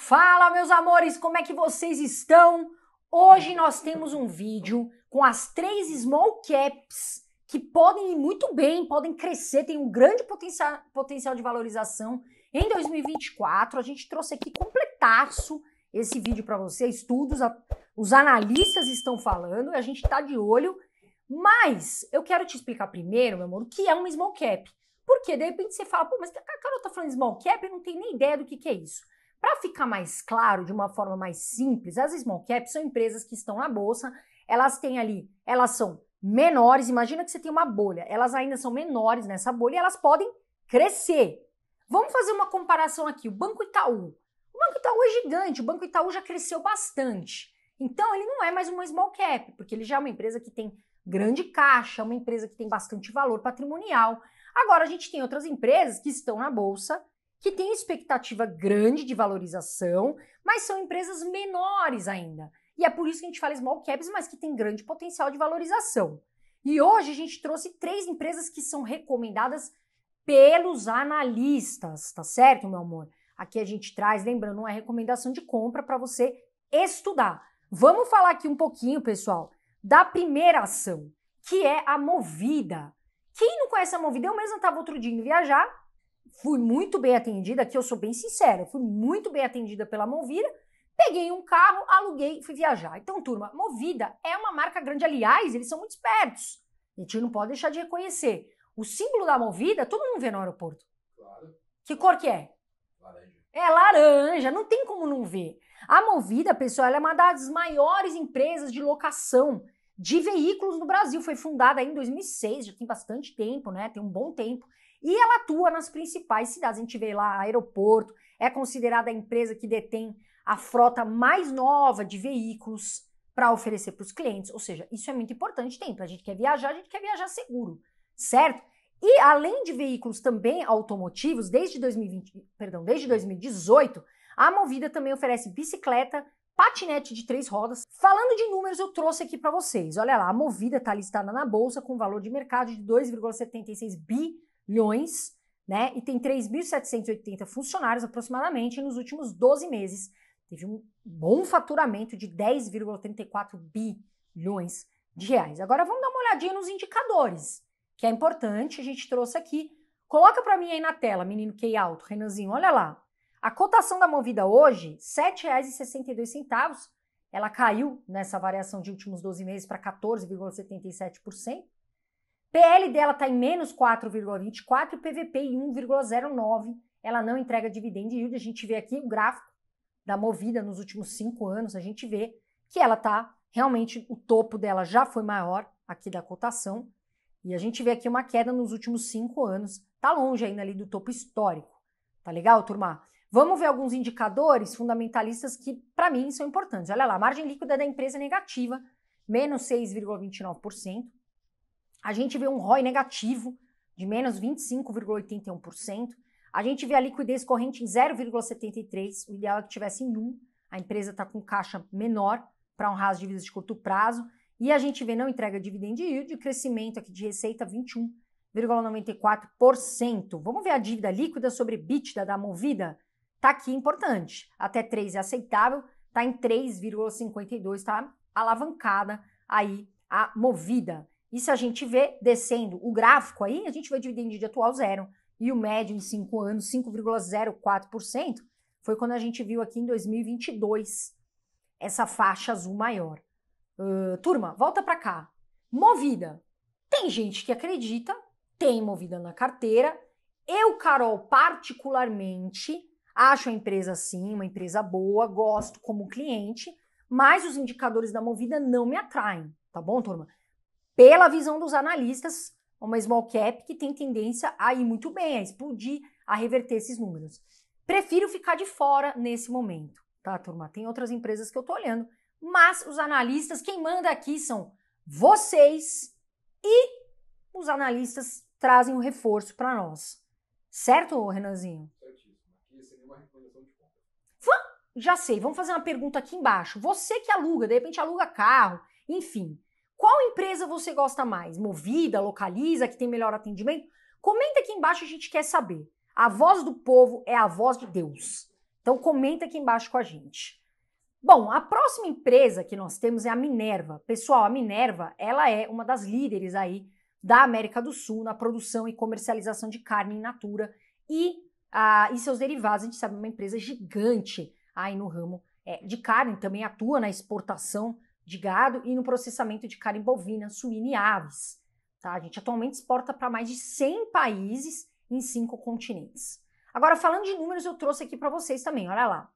Fala, meus amores, como é que vocês estão? Hoje nós temos um vídeo com as três small caps que podem ir muito bem, podem crescer, tem um grande potencial, potencial de valorização em 2024. A gente trouxe aqui completaço esse vídeo para vocês, estudos, os analistas estão falando, a gente está de olho, mas eu quero te explicar primeiro, meu amor, o que é uma small cap. Porque de repente você fala, pô, mas a Carol tá falando small cap, eu não tenho nem ideia do que, que é isso. Para ficar mais claro, de uma forma mais simples, as small caps são empresas que estão na bolsa, elas têm ali, elas são menores, imagina que você tem uma bolha, elas ainda são menores nessa bolha e elas podem crescer. Vamos fazer uma comparação aqui, o Banco Itaú. O Banco Itaú é gigante, o Banco Itaú já cresceu bastante. Então, ele não é mais uma small cap, porque ele já é uma empresa que tem grande caixa, é uma empresa que tem bastante valor patrimonial. Agora, a gente tem outras empresas que estão na bolsa que têm expectativa grande de valorização, mas são empresas menores ainda. E é por isso que a gente fala small caps, mas que tem grande potencial de valorização. E hoje a gente trouxe três empresas que são recomendadas pelos analistas, tá certo, meu amor? Aqui a gente traz, lembrando, uma recomendação de compra para você estudar. Vamos falar aqui um pouquinho, pessoal, da primeira ação, que é a Movida. Quem não conhece a Movida? Eu mesma estava outro dia indo viajar fui muito bem atendida, que eu sou bem sincera, fui muito bem atendida pela Movida, peguei um carro, aluguei, fui viajar. Então, turma, Movida é uma marca grande, aliás, eles são muito espertos. A gente não pode deixar de reconhecer. O símbolo da Movida, todo mundo vê no aeroporto. Claro. Que cor que é? Laranja. É laranja, não tem como não ver. A Movida, pessoal, é uma das maiores empresas de locação de veículos no Brasil. Foi fundada em 2006, já tem bastante tempo, né? Tem um bom tempo. E ela atua nas principais cidades. A gente vê lá aeroporto, é considerada a empresa que detém a frota mais nova de veículos para oferecer para os clientes. Ou seja, isso é muito importante. Tem para a gente quer viajar, a gente quer viajar seguro, certo? E além de veículos também automotivos, desde 2020, perdão, desde 2018, a Movida também oferece bicicleta, patinete de três rodas. Falando de números, eu trouxe aqui para vocês. Olha lá, a Movida está listada na bolsa com valor de mercado de 2,76 bi bilhões, né? E tem 3.780 funcionários aproximadamente nos últimos 12 meses. Teve um bom faturamento de 10,34 bilhões de reais. Agora vamos dar uma olhadinha nos indicadores, que é importante, a gente trouxe aqui. Coloca para mim aí na tela, menino Key alto, Renanzinho, olha lá. A cotação da Movida hoje, R$ 7,62, ela caiu nessa variação de últimos 12 meses para 14,77%. PL dela está em menos 4,24 e PVP em 1,09. Ela não entrega dividendo yield. A gente vê aqui o gráfico da movida nos últimos cinco anos. A gente vê que ela está realmente, o topo dela já foi maior aqui da cotação. E a gente vê aqui uma queda nos últimos cinco anos. Está longe ainda ali do topo histórico. Tá legal, turma? Vamos ver alguns indicadores fundamentalistas que, para mim, são importantes. Olha lá, a margem líquida da empresa é negativa, menos 6,29%. A gente vê um ROI negativo de menos 25,81%. A gente vê a liquidez corrente em 0,73%. O ideal é que tivesse em 1. A empresa está com caixa menor para honrar as dívidas de curto prazo. E a gente vê não entrega dividend yield, crescimento aqui de receita 21,94%. Vamos ver a dívida líquida sobre EBITDA da Movida? Tá aqui importante. Até 3 é aceitável, tá em 3,52, tá alavancada aí a Movida. E se a gente vê descendo o gráfico aí, a gente vê dividendo de atual zero. E o médio em cinco anos, 5,04%, foi quando a gente viu aqui em 2022 essa faixa azul maior. Uh, turma, volta para cá. Movida. Tem gente que acredita, tem movida na carteira. Eu, Carol, particularmente, acho a empresa sim, uma empresa boa, gosto como cliente, mas os indicadores da movida não me atraem, tá bom, turma? pela visão dos analistas, é uma small cap que tem tendência a ir muito bem, a explodir, a reverter esses números. Prefiro ficar de fora nesse momento, tá, turma? Tem outras empresas que eu tô olhando, mas os analistas, quem manda aqui são vocês e os analistas trazem o um reforço para nós. Certo, Renanzinho? Já sei, vamos fazer uma pergunta aqui embaixo. Você que aluga, de repente aluga carro, enfim, qual empresa você gosta mais? Movida, localiza, que tem melhor atendimento? Comenta aqui embaixo, a gente quer saber. A voz do povo é a voz de Deus. Então comenta aqui embaixo com a gente. Bom, a próxima empresa que nós temos é a Minerva. Pessoal, a Minerva, ela é uma das líderes aí da América do Sul na produção e comercialização de carne in natura e, ah, e seus derivados. A gente sabe uma empresa gigante aí no ramo é, de carne, também atua na exportação de gado e no processamento de carne bovina, suína e aves. Tá? A gente atualmente exporta para mais de 100 países em cinco continentes. Agora, falando de números, eu trouxe aqui para vocês também, olha lá.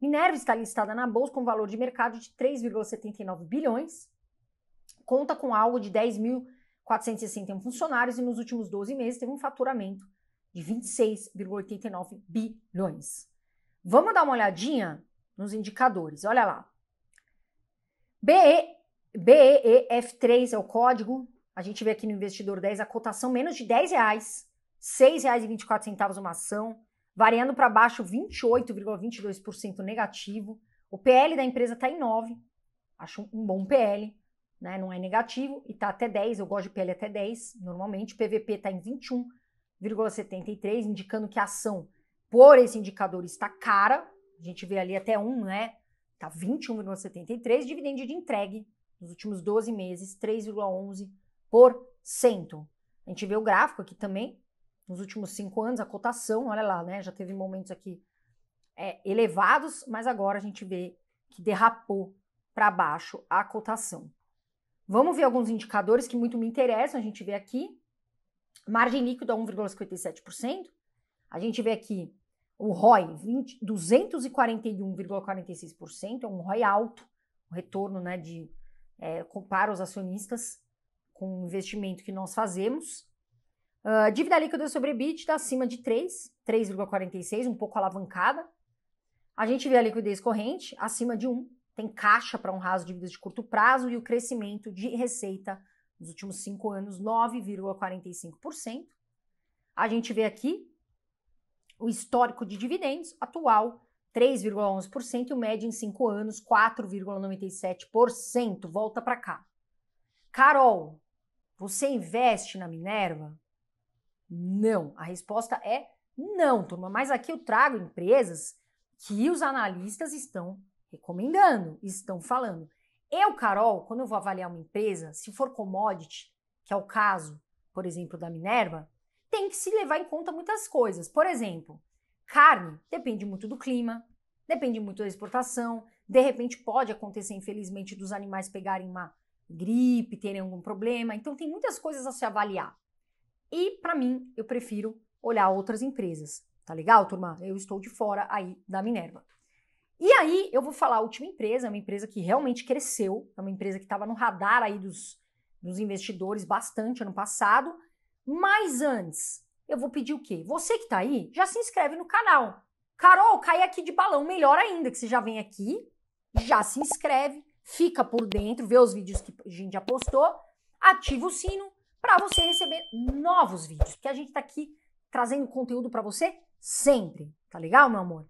Minerva está listada na bolsa com valor de mercado de 3,79 bilhões, conta com algo de 10.461 funcionários e nos últimos 12 meses teve um faturamento de 26,89 bilhões. Vamos dar uma olhadinha nos indicadores. Olha lá. BE, BEF3 é o código. A gente vê aqui no Investidor 10 a cotação menos de 10 reais, R$ 6,24 uma ação, variando para baixo 28,22% negativo. O PL da empresa está em 9, acho um bom PL, né? não é negativo, e está até 10, eu gosto de PL até 10, normalmente. O PVP está em 21,73, indicando que a ação, por esse indicador, está cara. A gente vê ali até 1, né? Está 21,73%. Dividendo de entregue nos últimos 12 meses, 3,11%. A gente vê o gráfico aqui também. Nos últimos cinco anos, a cotação, olha lá, né? Já teve momentos aqui é, elevados, mas agora a gente vê que derrapou para baixo a cotação. Vamos ver alguns indicadores que muito me interessam. A gente vê aqui margem líquida 1,57%. A gente vê aqui o ROI, 241,46%, é um ROI alto, um retorno né, de, é, para os acionistas com o investimento que nós fazemos. Uh, dívida líquida sobre EBITDA acima de 3, 3,46, um pouco alavancada. A gente vê a liquidez corrente acima de 1, tem caixa para honrar as dívidas de curto prazo e o crescimento de receita nos últimos cinco anos, 9,45%. A gente vê aqui o histórico de dividendos atual 3,11% e o médio em 5 anos 4,97%. Volta para cá. Carol, você investe na Minerva? Não. A resposta é não, turma. Mas aqui eu trago empresas que os analistas estão recomendando, estão falando. Eu, Carol, quando eu vou avaliar uma empresa, se for commodity, que é o caso, por exemplo, da Minerva, tem que se levar em conta muitas coisas. Por exemplo, carne depende muito do clima, depende muito da exportação. De repente, pode acontecer, infelizmente, dos animais pegarem uma gripe, terem algum problema. Então, tem muitas coisas a se avaliar. E, para mim, eu prefiro olhar outras empresas. Tá legal, turma? Eu estou de fora aí da Minerva. E aí, eu vou falar a última empresa, uma empresa que realmente cresceu, é uma empresa que estava no radar aí dos, dos investidores bastante ano passado mas antes, eu vou pedir o quê? Você que está aí, já se inscreve no canal. Carol, cai aqui de balão, melhor ainda, que você já vem aqui, já se inscreve, fica por dentro, vê os vídeos que a gente já postou, ativa o sino para você receber novos vídeos, porque a gente está aqui trazendo conteúdo para você sempre, tá legal, meu amor?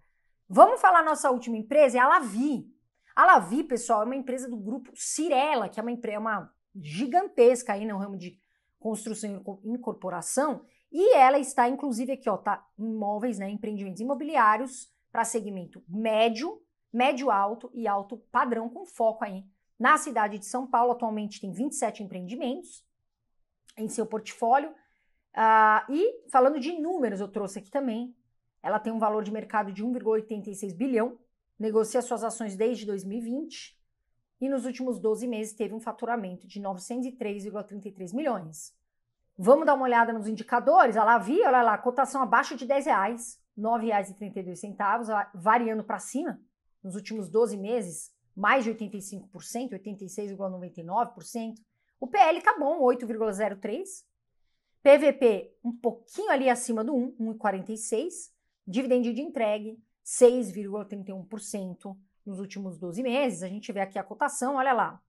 Vamos falar nossa última empresa, é a Lavi. A Lavi, pessoal, é uma empresa do grupo Cirela, que é uma, é uma gigantesca aí no ramo de construção e incorporação, e ela está, inclusive, aqui, ó, tá imóveis, né, empreendimentos imobiliários para segmento médio, médio alto e alto padrão, com foco aí na cidade de São Paulo. Atualmente tem 27 empreendimentos em seu portfólio. Uh, e falando de números, eu trouxe aqui também. Ela tem um valor de mercado de 1,86 bilhão, negocia suas ações desde 2020 e nos últimos 12 meses teve um faturamento de 903,33 milhões. Vamos dar uma olhada nos indicadores? Olha lá, vi, olha lá, cotação abaixo de 10 reais, R$ 9,32, variando para cima nos últimos 12 meses, mais de 85%, 86,99%. O PL tá bom, 8,03%. PVP um pouquinho ali acima do 1, 1,46%. Dividendo de entregue, 6,31% nos últimos 12 meses, a gente vê aqui a cotação, olha lá.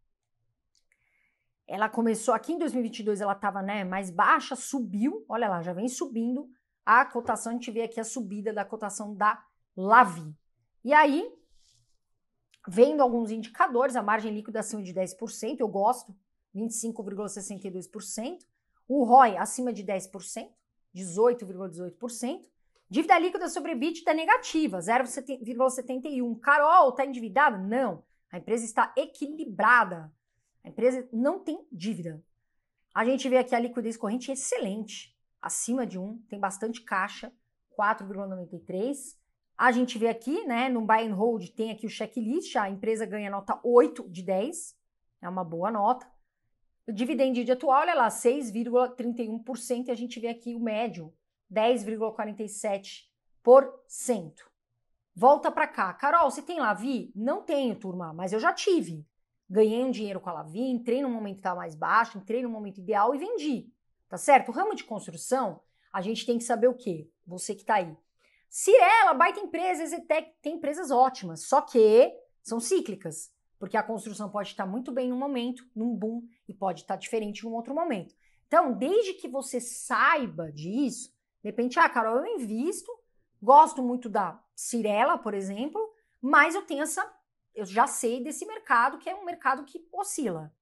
Ela começou aqui em 2022, ela estava né, mais baixa, subiu, olha lá, já vem subindo a cotação, a gente vê aqui a subida da cotação da Lavi. E aí, vendo alguns indicadores, a margem líquida acima de 10%, eu gosto, 25,62%, o ROI acima de 10%, 18,18%, Dívida líquida sobre EBITDA é negativa, 0,71. Carol, está endividada? Não. A empresa está equilibrada. A empresa não tem dívida. A gente vê aqui a liquidez corrente excelente, acima de 1, tem bastante caixa, 4,93. A gente vê aqui, né, no buy and hold tem aqui o checklist, a empresa ganha nota 8 de 10, é uma boa nota. O dividend de atual, olha é lá, 6,31% e a gente vê aqui o médio, 10,47%. Volta para cá. Carol, você tem Lavi? Não tenho, turma, mas eu já tive. Ganhei um dinheiro com a Lavi, entrei num momento que estava mais baixo, entrei no momento ideal e vendi. Tá certo? O ramo de construção, a gente tem que saber o quê? Você que está aí. Cirela, baita empresa, Exetec, tem empresas ótimas, só que são cíclicas, porque a construção pode estar muito bem num momento, num boom, e pode estar diferente em um outro momento. Então, desde que você saiba disso, de repente, ah, Carol, eu invisto, gosto muito da Cirela, por exemplo, mas eu tenho essa. Eu já sei desse mercado, que é um mercado que oscila.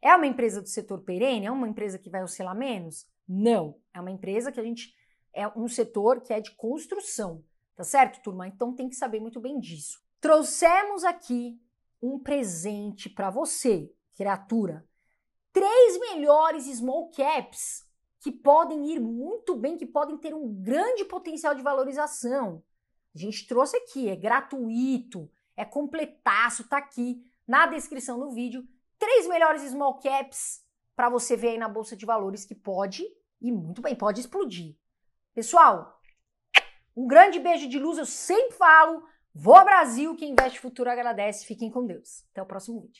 É uma empresa do setor perene? É uma empresa que vai oscilar menos? Não. É uma empresa que a gente. É um setor que é de construção. Tá certo, turma? Então tem que saber muito bem disso. Trouxemos aqui um presente para você, criatura. Três melhores small caps que podem ir muito bem, que podem ter um grande potencial de valorização. A gente trouxe aqui, é gratuito, é completaço, tá aqui na descrição do vídeo. Três melhores small caps para você ver aí na bolsa de valores que pode e muito bem, pode explodir. Pessoal, um grande beijo de luz, eu sempre falo. Vou Brasil, quem investe futuro agradece. Fiquem com Deus. Até o próximo vídeo.